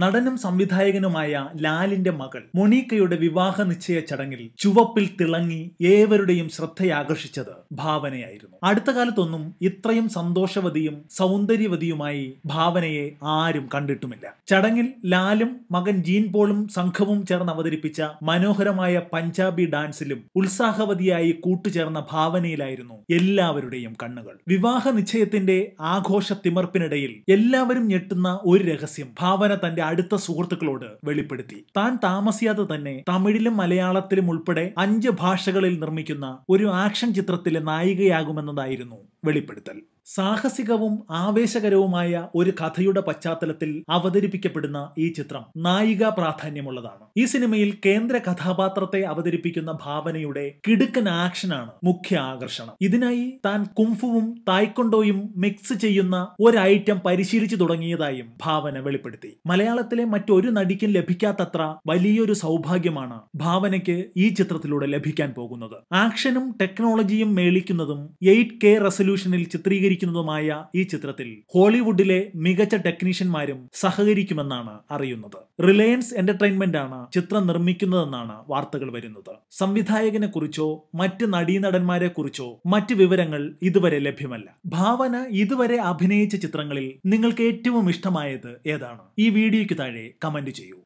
നടനും സംവിധായകനുമായ ലാലിന്റെ മകൾ മൊണീക്കയുടെ വിവാഹ നിശ്ചയ ചടങ്ങിൽ ചുവപ്പിൽ തിളങ്ങി ഏവരുടെയും ശ്രദ്ധയാകർഷിച്ചത് ഭാവനയായിരുന്നു അടുത്ത കാലത്തൊന്നും ഇത്രയും സന്തോഷവതിയും സൗന്ദര്യവതിയുമായി ഭാവനയെ ആരും കണ്ടിട്ടുമില്ല ചടങ്ങിൽ ലാലും മകൻ ജീൻ പോളും സംഘവും ചേർന്ന് അവതരിപ്പിച്ച മനോഹരമായ പഞ്ചാബി ഡാൻസിലും ഉത്സാഹവതിയായി കൂട്ടുചേർന്ന ഭാവനയിലായിരുന്നു എല്ലാവരുടെയും കണ്ണുകൾ വിവാഹ നിശ്ചയത്തിന്റെ ആഘോഷ തിമർപ്പിനിടയിൽ എല്ലാവരും ഞെട്ടുന്ന ഒരു രഹസ്യം ഭാവന തന്റെ തന്റെ അടുത്ത സുഹൃത്തുക്കളോട് വെളിപ്പെടുത്തി താൻ താമസിയാതെ തന്നെ തമിഴിലും മലയാളത്തിലും ഉൾപ്പെടെ അഞ്ച് ഭാഷകളിൽ നിർമ്മിക്കുന്ന ഒരു ആക്ഷൻ ചിത്രത്തിലെ നായികയാകുമെന്നതായിരുന്നു വെളിപ്പെടുത്തൽ സാഹസികവും ആവേശകരവുമായ ഒരു കഥയുടെ പശ്ചാത്തലത്തിൽ അവതരിപ്പിക്കപ്പെടുന്ന ഈ ചിത്രം നായിക പ്രാധാന്യമുള്ളതാണ് ഈ സിനിമയിൽ കേന്ദ്ര കഥാപാത്രത്തെ അവതരിപ്പിക്കുന്ന ഭാവനയുടെ കിടുക്കൻ ആക്ഷനാണ് മുഖ്യ ആകർഷണം ഇതിനായി താൻ കുംഫുവും തായ്ക്കൊണ്ടോയും മിക്സ് ചെയ്യുന്ന ഒരു ഐറ്റം പരിശീലിച്ചു തുടങ്ങിയതായും ഭാവന വെളിപ്പെടുത്തി മലയാളത്തിലെ മറ്റൊരു നടിക്കും ലഭിക്കാത്തത്ര വലിയൊരു സൗഭാഗ്യമാണ് ഭാവനയ്ക്ക് ഈ ചിത്രത്തിലൂടെ ലഭിക്കാൻ പോകുന്നത് ആക്ഷനും ടെക്നോളജിയും മേളിക്കുന്നതും എയ്റ്റ് കെ റെവല്യൂഷനിൽ ചിത്രീകരിക്കുന്നതുമായ ഈ ചിത്രത്തിൽ ഹോളിവുഡിലെ മികച്ച ടെക്നീഷ്യന്മാരും സഹകരിക്കുമെന്നാണ് അറിയുന്നത് റിലയൻസ് എന്റർടൈൻമെന്റ് ആണ് ചിത്രം നിർമ്മിക്കുന്നതെന്നാണ് വാർത്തകൾ വരുന്നത് സംവിധായകനെ കുറിച്ചോ മറ്റ് നടീനടന്മാരെ കുറിച്ചോ മറ്റ് വിവരങ്ങൾ ഇതുവരെ ലഭ്യമല്ല ഭാവന ഇതുവരെ അഭിനയിച്ച ചിത്രങ്ങളിൽ നിങ്ങൾക്ക് ഏറ്റവും ഇഷ്ടമായത് ഏതാണ് ഈ വീഡിയോയ്ക്ക് താഴെ കമന്റ് ചെയ്യൂ